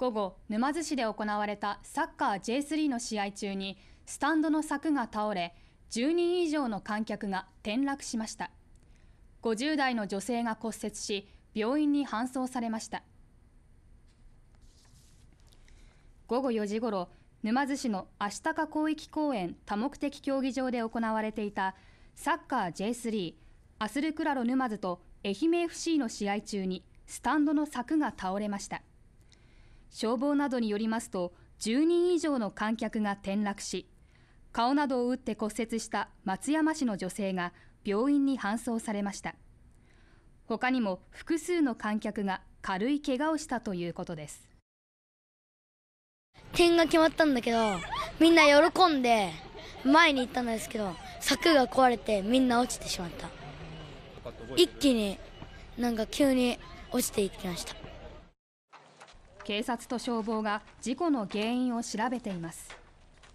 午後、沼津市で行われたサッカー J3 の試合中にスタンドの柵が倒れ、10人以上の観客が転落しました。50代の女性が骨折し、病院に搬送されました。午後4時ごろ、沼津市の足高広域公園多目的競技場で行われていたサッカー J3 アスルクラロ沼津と愛媛 FC の試合中にスタンドの柵が倒れました。消防などによりますと10人以上の観客が転落し顔などを打って骨折した松山市の女性が病院に搬送されました他にも複数の観客が軽い怪我をしたということです点が決まったんだけどみんな喜んで前に行ったんですけど柵が壊れてみんな落ちてしまった一気になんか急に落ちていきました警察と消防が事故の原因を調べています